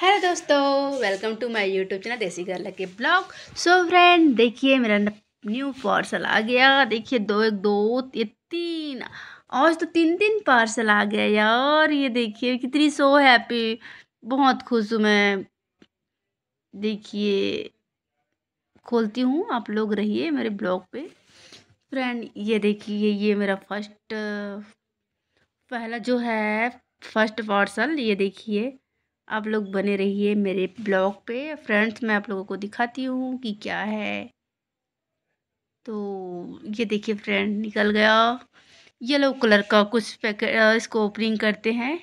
hello दोस्तों welcome to my YouTube channel Desi girl के blog so friend देखिए मेरा न्यू पार्सल आ गया देखिए दो एक दो ये तीन आज तो तीन तीन पार्सल आ गया यार ये देखिए कितनी सो हैप्पी बहुत खुश हूँ मैं देखिए खोलती हूँ आप लोग रहिए मेरे ब्लॉग पे फ्रेंड ये देखिए ये मेरा फर्स्ट पहला जो है फर्स्ट पार्सल ये देखिए आप लोग बने रहिए मेरे ब्लॉग पे फ्रेंड्स मैं आप लोगों को दिखाती हूँ कि क्या है तो ये देखिए फ्रेंड निकल गया येलो कलर का कुछ पैकेट इसको ओपनिंग करते हैं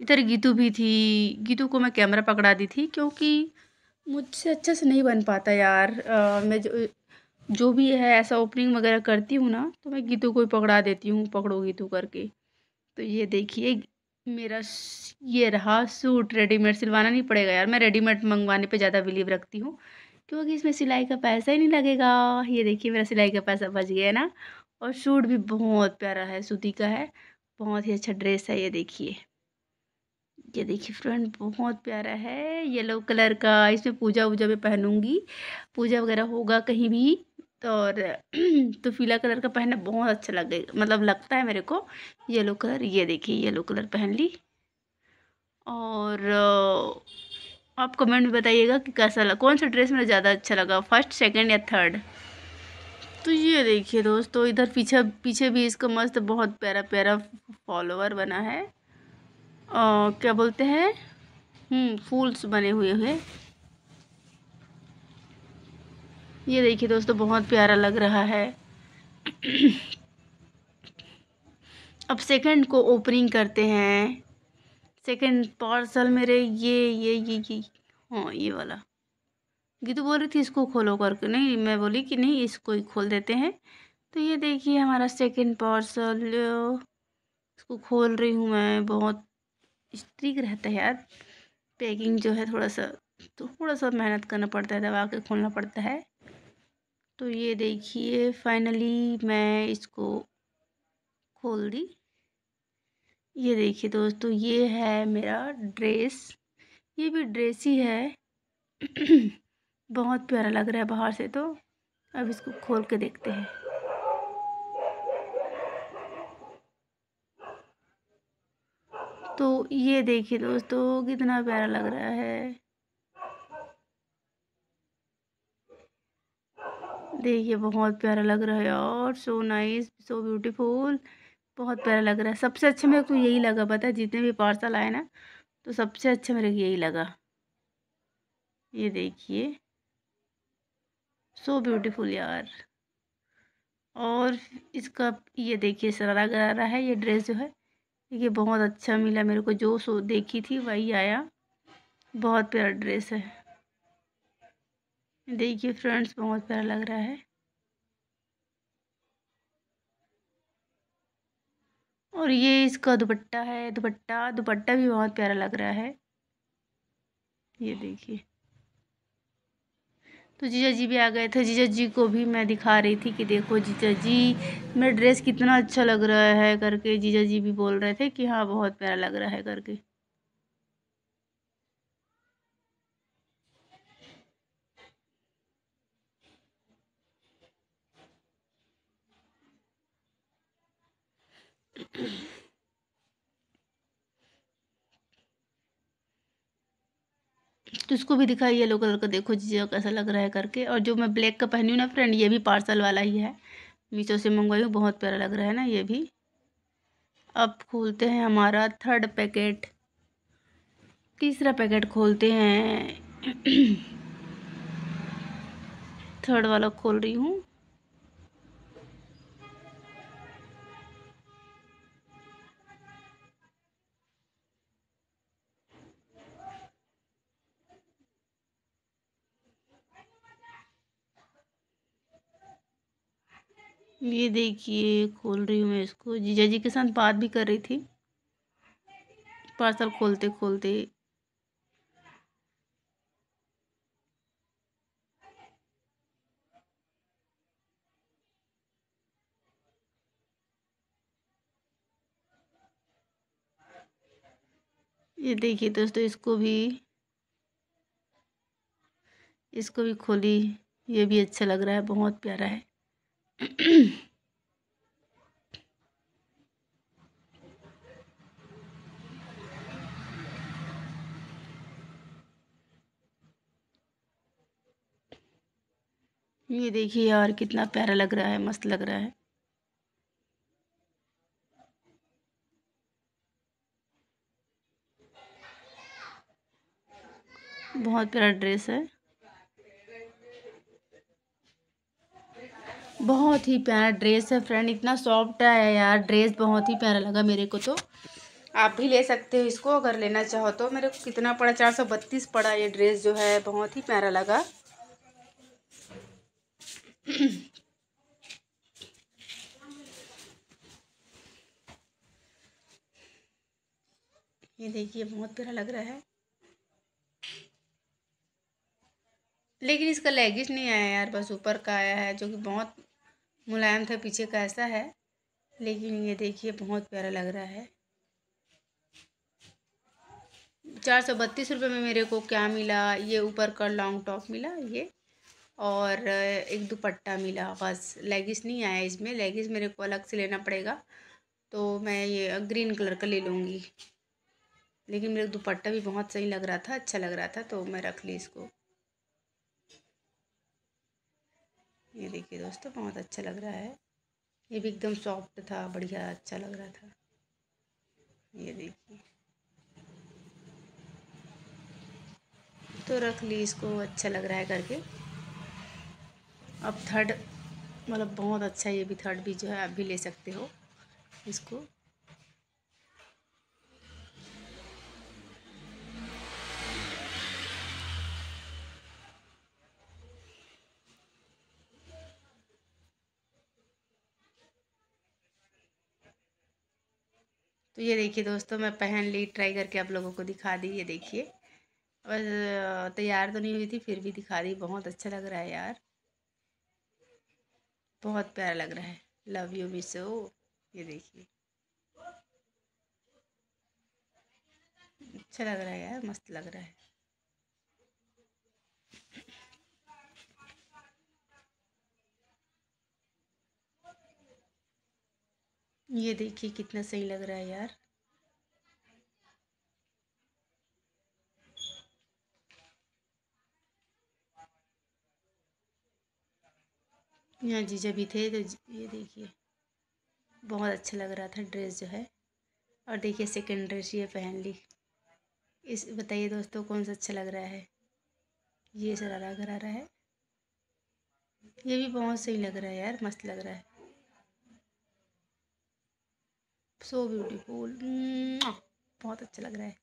इधर गीतू भी थी गीतू को मैं कैमरा पकड़ा दी थी क्योंकि मुझसे अच्छे से नहीं बन पाता यार आ, मैं जो जो भी है ऐसा ओपनिंग वगैरह करती हूँ ना तो मैं गीतू को ही पकड़ा देती हूँ पकड़ो गीतू करके तो ये देखिए मेरा ये रहा सूट रेडीमेड सिलवाना नहीं पड़ेगा यार मैं रेडीमेड मंगवाने पे ज़्यादा बिलीव रखती हूँ क्योंकि इसमें सिलाई का पैसा ही नहीं लगेगा ये देखिए मेरा सिलाई का पैसा बच गया है ना और सूट भी बहुत प्यारा है सूती का है बहुत ही अच्छा ड्रेस है ये देखिए ये देखिए फ्रेंड बहुत प्यारा है येलो कलर का इसमें पूजा वूजा में पहनूंगी पूजा वगैरह होगा कहीं भी तो और तो पीला कलर का पहनना बहुत अच्छा लग मतलब लगता है मेरे को येलो कलर ये देखिए येलो कलर पहन ली और आप कमेंट में बताइएगा कि कैसा लगा कौन सा ड्रेस मेरा ज़्यादा अच्छा लगा फर्स्ट सेकंड या थर्ड तो ये देखिए दोस्तों इधर पीछे पीछे भी इसका मस्त बहुत प्यारा प्यारा फॉलोवर बना है आ, क्या बोलते हैं हम्म, फूल्स बने हुए हुए ये देखिए दोस्तों बहुत प्यारा लग रहा है अब सेकंड को ओपनिंग करते हैं सेकंड पार्सल मेरे ये ये ये ये हाँ ये वाला तो बोल रही थी इसको खोलो करके नहीं मैं बोली कि नहीं इसको ही खोल देते हैं तो ये देखिए हमारा सेकंड पार्सल इसको खोल रही हूँ मैं बहुत स्ट्रिक रहता है यार पैकिंग जो है थोड़ा सा तो थोड़ा सा मेहनत करना पड़ता है दबा के खोलना पड़ता है तो ये देखिए फाइनली मैं इसको खोल दी ये देखिए दोस्तों ये है मेरा ड्रेस ये भी ड्रेस ही है बहुत प्यारा लग रहा है बाहर से तो अब इसको खोल के देखते हैं तो ये देखिए दोस्तों कितना प्यारा लग रहा है देखिए बहुत प्यारा लग रहा है यार सो नाइस सो ब्यूटीफुल बहुत प्यारा लग रहा है सबसे अच्छा मेरे को यही लगा पता है जितने भी पार्सल आए ना तो सबसे अच्छा मेरे को यही लगा ये देखिए सो ब्यूटीफुल यार और इसका ये देखिए सरारा गरारा है ये ड्रेस जो है देखिए बहुत अच्छा मिला मेरे को जो सो देखी थी वही आया बहुत प्यारा ड्रेस है देखिए फ्रेंड्स बहुत प्यारा लग रहा है और ये इसका दुपट्टा है दुपट्टा दुपट्टा भी बहुत प्यारा लग रहा है ये देखिए तो जीजा जी भी आ गए थे जीजा जी को भी मैं दिखा रही थी कि देखो जीजा जी मेरा ड्रेस कितना अच्छा लग रहा है करके जीजा जी भी बोल रहे थे कि हाँ बहुत प्यारा लग रहा है करके इसको भी दिखाई येलो कलर का देखो जी कैसा लग रहा है करके और जो मैं ब्लैक का पहनी हूँ ना फ्रेंड ये भी पार्सल वाला ही है मीशो से मंगवाई हूँ बहुत प्यारा लग रहा है ना ये भी अब खोलते हैं हमारा थर्ड पैकेट तीसरा पैकेट खोलते हैं थर्ड वाला खोल रही हूँ ये देखिए खोल रही हूँ मैं इसको जीजा जी के साथ बात भी कर रही थी पार्सल खोलते खोलते ये देखिए दोस्तों इसको भी इसको भी खोली ये भी अच्छा लग रहा है बहुत प्यारा है ये देखिए यार कितना प्यारा लग रहा है मस्त लग रहा है बहुत प्यारा ड्रेस है बहुत ही प्यारा ड्रेस है फ्रेंड इतना सॉफ्ट है यार ड्रेस बहुत ही प्यारा लगा मेरे को तो आप भी ले सकते हो इसको अगर लेना चाहो तो मेरे को कितना पड़ा चार सौ बत्तीस पड़ा ये ड्रेस जो है बहुत ही प्यारा लगा ये देखिए बहुत प्यारा लग रहा है लेकिन इसका लेगिस नहीं आया यार बस ऊपर का आया है जो कि बहुत मुलायम था पीछे कैसा है लेकिन ये देखिए बहुत प्यारा लग रहा है चार सौ बत्तीस रुपये में मेरे को क्या मिला ये ऊपर का लॉन्ग टॉप मिला ये और एक दुपट्टा मिला बस लेगिस नहीं आया इसमें लेगिस मेरे को अलग से लेना पड़ेगा तो मैं ये ग्रीन कलर का ले लूँगी लेकिन मेरे दुपट्टा भी बहुत सही लग रहा था अच्छा लग रहा था तो मैं रख ली इसको ये देखिए दोस्तों बहुत अच्छा लग रहा है ये भी एकदम सॉफ्ट था बढ़िया अच्छा लग रहा था ये देखिए तो रख ली इसको अच्छा लग रहा है करके अब थर्ड मतलब बहुत अच्छा ये भी थर्ड भी जो है आप भी ले सकते हो इसको तो ये देखिए दोस्तों मैं पहन ली ट्राई करके आप लोगों को दिखा दी ये देखिए बस तैयार तो नहीं हुई थी फिर भी दिखा दी बहुत अच्छा लग रहा है यार बहुत प्यारा लग रहा है लव यू मी सो ये देखिए अच्छा लग रहा है यार मस्त लग रहा है ये देखिए कितना सही लग रहा है यार यहाँ जीजा भी थे तो ये देखिए बहुत अच्छा लग रहा था ड्रेस जो है और देखिए सेकेंड ड्रेस ये पहन ली इस बताइए दोस्तों कौन सा अच्छा लग रहा है ये सरारा रहा है ये भी बहुत सही लग रहा है यार मस्त लग रहा है सो ब्यूटीफुल बहुत अच्छा लग रहा है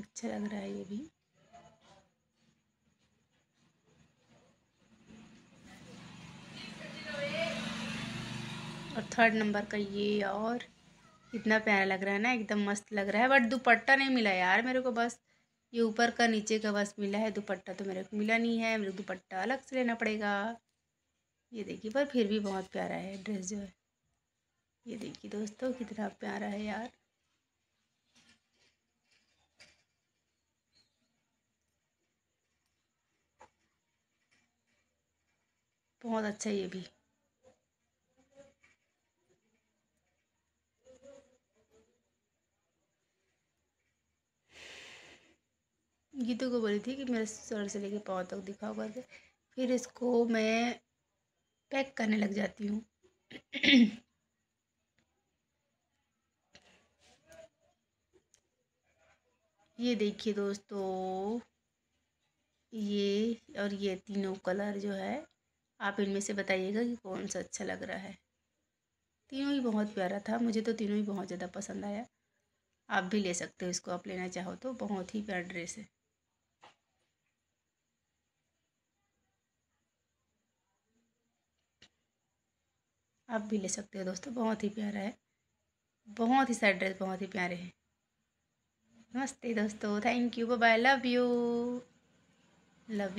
अच्छा लग रहा है ये भी थर्ड नंबर का ये और इतना प्यारा लग रहा है ना एकदम मस्त लग रहा है बट दुपट्टा नहीं मिला यार मेरे को बस ये ऊपर का नीचे का बस मिला है दुपट्टा तो मेरे को मिला नहीं है मेरे को दुपट्टा अलग से लेना पड़ेगा ये देखिए पर फिर भी बहुत प्यारा है ड्रेस जो है ये देखिए दोस्तों कितना प्यारा है यार बहुत अच्छा ये भी गीतू को बोली थी कि मेरे सर से लेके पाँव तक दिखाओ करके फिर इसको मैं पैक करने लग जाती हूँ ये देखिए दोस्तों ये और ये तीनों कलर जो है आप इनमें से बताइएगा कि कौन सा अच्छा लग रहा है तीनों ही बहुत प्यारा था मुझे तो तीनों ही बहुत ज़्यादा पसंद आया आप भी ले सकते हो इसको आप लेना चाहो तो बहुत ही प्यारा ड्रेस है आप भी ले सकते हो दोस्तों बहुत ही प्यारा है बहुत ही सारे ड्रेस बहुत ही प्यारे हैं नमस्ते दोस्तों thank you bye love you love you